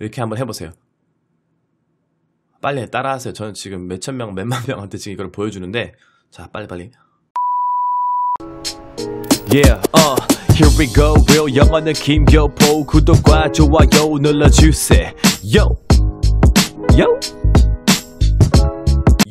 이렇게 한번 해보세요. 빨리 따라하세요. 저는 지금 몇 천 명, 몇 만 명한테 지금 이걸 보여주는데 자 빨리빨리 Yeah, uh, here we go Real 영어 느낌 교포 구독과 좋아요 눌러주세요 Yo, yo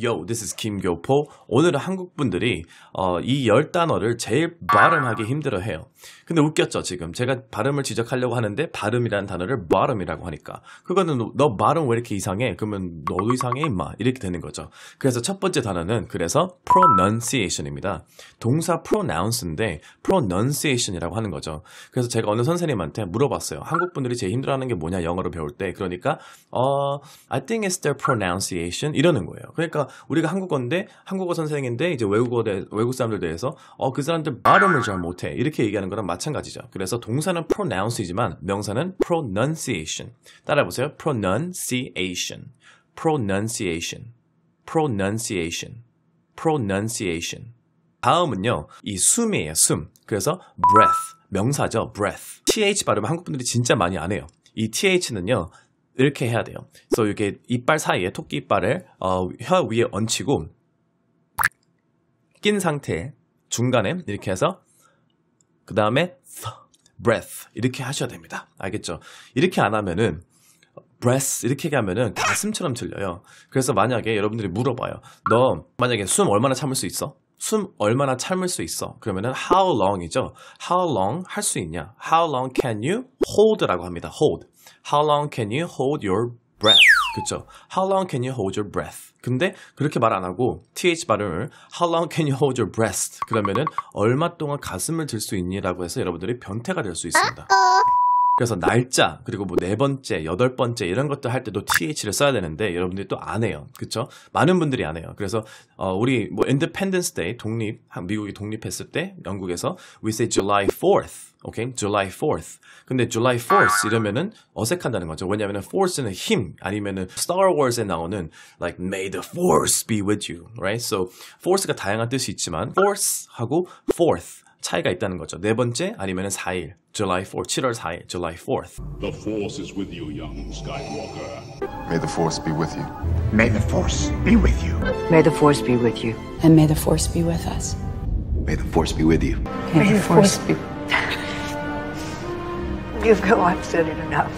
Yo, this is Kim Gyopo. 오늘은 한국분들이 어, 이 열 단어를 제일 발음하기 힘들어해요. 근데 웃겼죠 지금 제가 발음을 지적하려고 하는데 발음이라는 단어를 발음이라고 하니까 그거는 너, 발음 왜 이렇게 이상해? 그러면 너도 이상해 임마 이렇게 되는 거죠. 그래서 첫 번째 단어는 그래서 pronunciation입니다. 동사 pronounce인데 pronunciation이라고 하는 거죠. 그래서 제가 어느 선생님한테 물어봤어요. 한국분들이 제일 힘들어하는 게 뭐냐 영어로 배울 때 그러니까 어, I think it's their pronunciation 이러는 거예요. 그러니까 우리가 한국어인데 한국어 선생인데 이제 외국어 대, 외국 사람들 대해서 어 그 사람들 발음을 잘 못해 이렇게 얘기하는 거랑 마찬가지죠. 그래서 동사는 pronounce이지만 명사는 pronunciation. 따라해보세요. pronunciation, pronunciation, pronunciation, pronunciation. 다음은요 이 숨이에요. 숨. 그래서 breath 명사죠. breath. th 발음 한국 분들이 진짜 많이 안 해요. 이 th는요 이렇게 해야 돼요. 그래서 이게 이빨 사이에 토끼 이빨을 어, 혀 위에 얹히고 낀 상태 중간에 이렇게 해서 그 다음에 breath 이렇게 하셔야 됩니다. 알겠죠? 이렇게 안 하면은 breath 이렇게 하면은 가슴처럼 들려요. 그래서 만약에 여러분들이 물어봐요. 너 만약에 숨 얼마나 참을 수 있어? 숨 얼마나 참을 수 있어? 그러면은 how long이죠. how long 할 수 있냐? how long can you hold라고 합니다. hold How long can you hold your breath? 그쵸? How long can you hold your breath? 근데 그렇게 말 안 하고 th 발음을 How long can you hold your breath? 그러면은 얼마 동안 가슴을 들 수 있니라고 해서 여러분들이 변태가 될 수 있습니다. 그래서 날짜 그리고 뭐 네 번째, 여덟 번째 이런 것들 할 때도 th를 써야 되는데 여러분들이 또 안 해요. 그쵸 많은 분들이 안 해요. 그래서 어, 우리 뭐 independence day 독립 미국이 독립했을 때 영국에서 we say July 4th Okay? July 4th. 근데 July 4th 이러면은 어색한다는 거죠. 왜냐면은 force는 힘 아니면은 Star Wars에 나오는 like may the force be with you, right? So force가 다양한 뜻이 있지만 force하고 fourth 차이가 있다는 거죠. 네 번째 아니면은 4일. July 4th, 7월 4일, July 4th. The force is with you, young Skywalker. May the force be with you. May the force be with you. May the force be with you. And may the force be with us. May the force be with you. May the force be you have I've said it enough.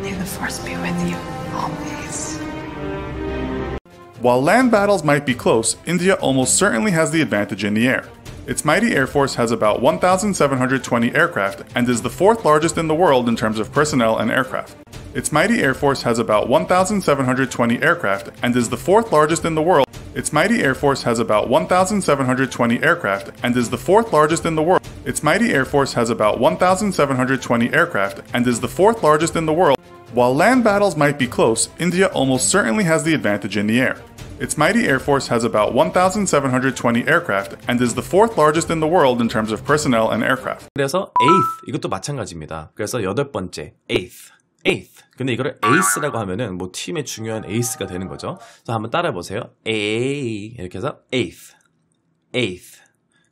May the Force be with you, always. While land battles might be close, India almost certainly has the advantage in the air. Its mighty air force has about 1,720 aircraft and is the fourth largest in the world in terms of personnel and aircraft. Its mighty air force has about 1,720 aircraft and is the fourth largest in the world. Its mighty air force has about 1,720 aircraft and is the fourth largest in the world. Its mighty air force has about 1,720 aircraft and is the fourth largest in the world. While land battles might be close, India almost certainly has the advantage in the air. Its mighty air force has about 1,720 aircraft and is the fourth largest in the world in terms of personnel and aircraft. 그래서 eighth 이것도 마찬가지입니다. 그래서 여덟 번째 eighth. eighth. 근데 이거를 ace라고 하면은 뭐 팀의 중요한 ace가 되는 거죠. 자, 한번 따라해 보세요. a 이렇게 해서 eighth. eighth.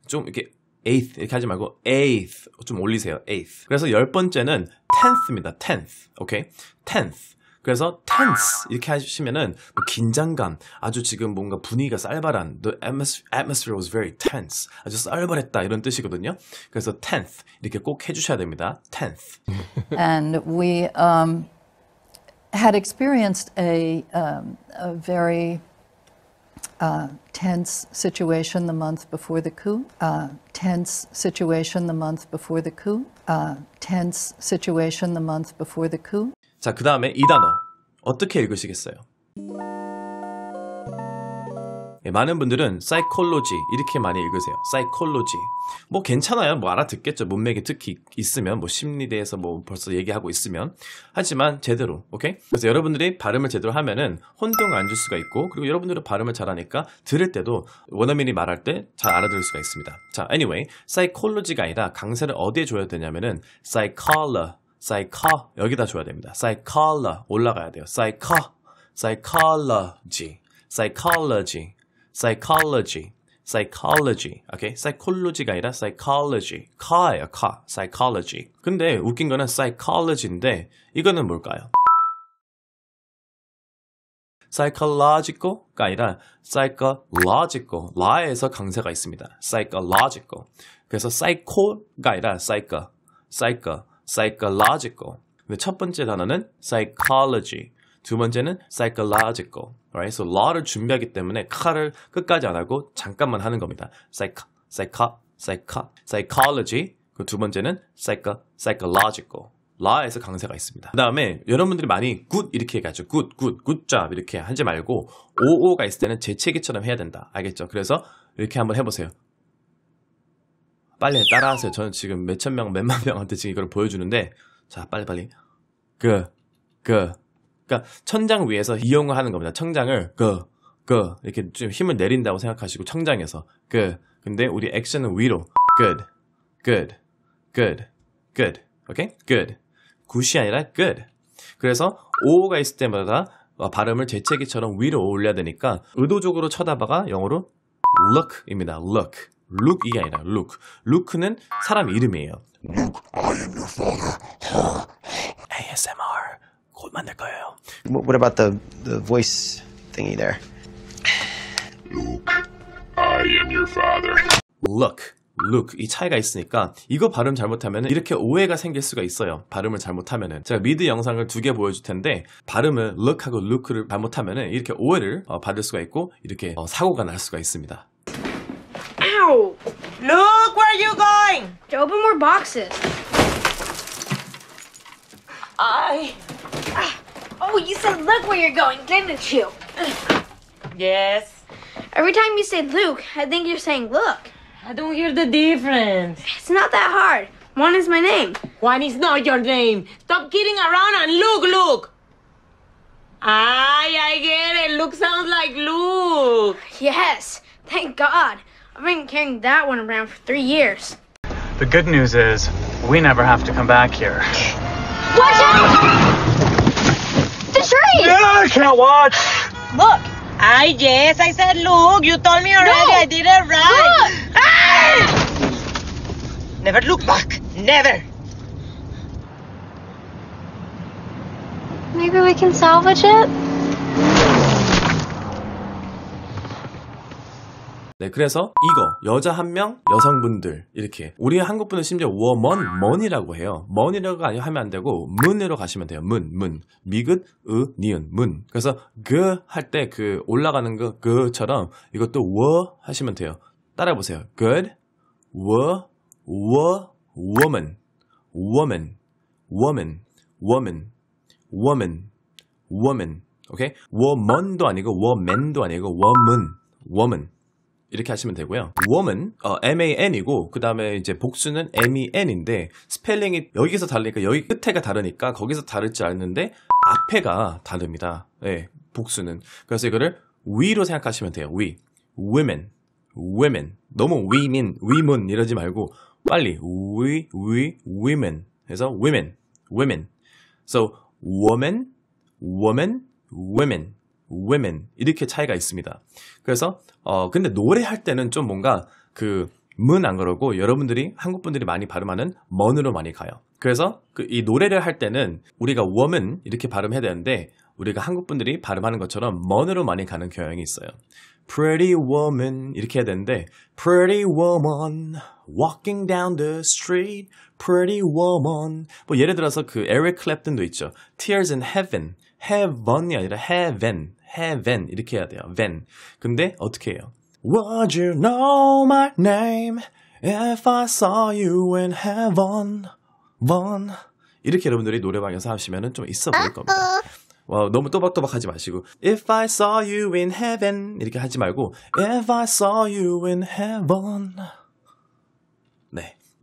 좀 이렇게 eighth 이렇게 하지 말고 eighth 좀 올리세요. eighth. 그래서 열 번째는 tenth입니다. tenth. 오케이? tenth. 그래서 tense 이렇게 하시면은 뭐 긴장감 아주 지금 뭔가 분위기가 쌀발한 the atmosphere was very tense 아주 쌀발했다 이런 뜻이거든요. 그래서 tenth 이렇게 꼭 해주셔야 됩니다. tenth. And we um, had experienced a, um, a very uh, tense situation the month before the coup, uh, tense situation the month before the coup, uh, tense situation the month before the coup. 자, 그 다음에 이 단어 어떻게 읽으시겠어요? 예, 많은 분들은 사이콜로지 이렇게 많이 읽으세요. 사이콜로지. 뭐 괜찮아요. 뭐 알아듣겠죠. 문맥이 특히 있으면 뭐 심리대에서 뭐 벌써 얘기하고 있으면 하지만 제대로 오케이. 그래서 여러분들이 발음을 제대로 하면은 혼동 안 줄 수가 있고 그리고 여러분들은 발음을 잘하니까 들을 때도 원어민이 말할 때 잘 알아들을 수가 있습니다. 자, anyway, p s y c h 가 아니라 강세를 어디에 줘야 되냐면은 사이컬러. 사이커 여기다 줘야 됩니다. 사이컬러 올라가야 돼요. 사이커. 사이컬러지. 사이컬러지. psychology, psychology, okay? psychology가 아니라 psychology, 카예요, 카, psychology. 근데 웃긴 거는 psychology인데 이거는 뭘까요? psychological가 아니라 psychological, 라에서 강세가 있습니다. psychological. 그래서 psycho가 아니라 psycho, psycho, psychological. 첫 번째 단어는 psychology. 두 번째는 psychological. Right? So law를 준비하기 때문에 칼을 끝까지 안 하고 잠깐만 하는 겁니다. psych, psych, psych, psychology. 그 두 번째는 psych, psychological. 라에서 강세가 있습니다. 그 다음에 여러분들이 많이 굿 이렇게 해가지고 굿, 굿, 굿 d 이렇게 하지 말고 오오가 있을 때는 재채기처럼 해야 된다. 알겠죠? 그래서 이렇게 한번 해보세요. 빨리 따라하세요. 저는 지금 몇 천 명, 몇 만 명한테 지금 이걸 보여주는데 자, 빨리빨리 그, 그, 그러니까 천장 위에서 이용을 하는 겁니다. 청장을 그, 그 이렇게 좀 힘을 내린다고 생각하시고 청장에서 그 근데 우리 액션은 위로 good, good, good, good, 오케이 okay? good 굿이 아니라 good. 그래서 오가 있을 때마다 어, 발음을 재채기처럼 위로 올려야 되니까 의도적으로 쳐다봐가 영어로 look입니다. look. look이 아니라 look. look는 사람 이름이에요. Look, I am your father. ASMR. 곧 만날 거예요. What about the the voice thingy there? Luke, I am your father. Look. look 이 차이가 있으니까 이거 발음 잘못하면 이렇게 오해가 생길 수가 있어요 발음을 잘못하면은 제가 미드 영상을 두 개 보여줄 텐데 발음을 look하고 look를 잘못하면은 이렇게 오해를 어, 받을 수가 있고 이렇게 어, 사고가 날 수가 있습니다 Ow! Look where you going! To open more boxes I Oh, you said look where you're going, didn't you? Yes. Every time you say Luke, I think you're saying look. I don't hear the difference. It's not that hard. Juan is my name. Juan is not your name. Stop kidding around and look, look. Ay, I get it. Luke sounds like Luke. Yes, thank God. I've been carrying that one around for three years. The good news is, we never have to come back here. Watch out! can't watch. Look. I yes, I said look. You told me already. No. I did it right. Look. Never look back. Never. Maybe we can salvage it? 네, 그래서 이거 여자 한 명, 여성분들 이렇게 우리 한국분은 심지어 워먼, 먼이라고 해요. 먼이라고 하면 안 되고 문으로 가시면 돼요. 문, 문, 미긋, 으, 니은, 문. 그래서 그 할때그 그 올라가는 그 그처럼 이것도 워 하시면 돼요. 따라해 보세요. Good, 워, 워, woman, woman, woman, woman, woman, woman. 오케이? 워먼도 아니고 워맨도 아니고 워문, 워먼. 이렇게 하시면 되고요. 웜은 어, MAN이고 그 다음에 이제 복수는 MEN인데 스펠링이 여기서 다르니까 여기 끝에가 다르니까 거기서 다를 줄 알았는데 앞에가 다릅니다. 예, 복수는. 그래서 이거를 위로 생각하시면 돼요. 위. women, women. 너무 women, women 이러지 말고 빨리 we, we, women. 그래서 women, women. So woman, woman, women. women 이렇게 차이가 있습니다. 그래서 어 근데 노래할 때는 좀 뭔가 그 문 안 그러고 여러분들이 한국 분들이 많이 발음하는 먼으로 많이 가요. 그래서 그이 노래를 할 때는 우리가 woman 이렇게 발음해야 되는데 우리가 한국 분들이 발음하는 것처럼 먼으로 많이 가는 경향이 있어요. Pretty woman 이렇게 해야 되는데 Pretty woman walking down the street Pretty woman 뭐 예를 들어서 그 에릭 클랩튼도 있죠. Tears in Heaven heaven이 아니라 heaven, heaven 이렇게 해야 돼요. ven. 근데 어떻게 해요? Would you know my name if I saw you in heaven? One. 이렇게 여러분들이 노래방에서 하시면은 좀 있어 보일 겁니다. 와, 너무 또박또박 하지 마시고 If I saw you in heaven 이렇게 하지 말고 If I saw you in heaven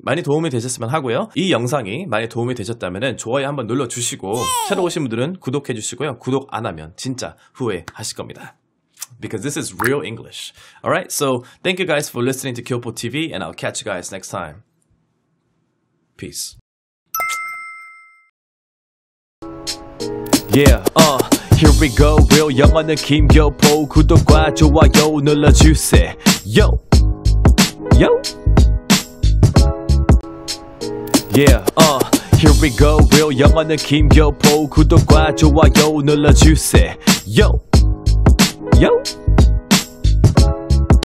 많이 도움이 되셨으면 하고요. 이 영상이 많이 도움이 되셨다면 좋아요 한번 눌러주시고 새로 오신 분들은 구독해 주시고요. 구독 안 하면 진짜 후회하실 겁니다. Because this is real English. Alright, so thank you guys for listening to Kyopo TV and I'll catch you guys next time. Peace. Yeah, uh, here we go. Real 영어는 김교포 구독과 좋아요 눌러주세요. Yo. Yeah, uh, here we go. real 영화는 김교포 구독과 좋아요 눌러주세요. Yo, Yo.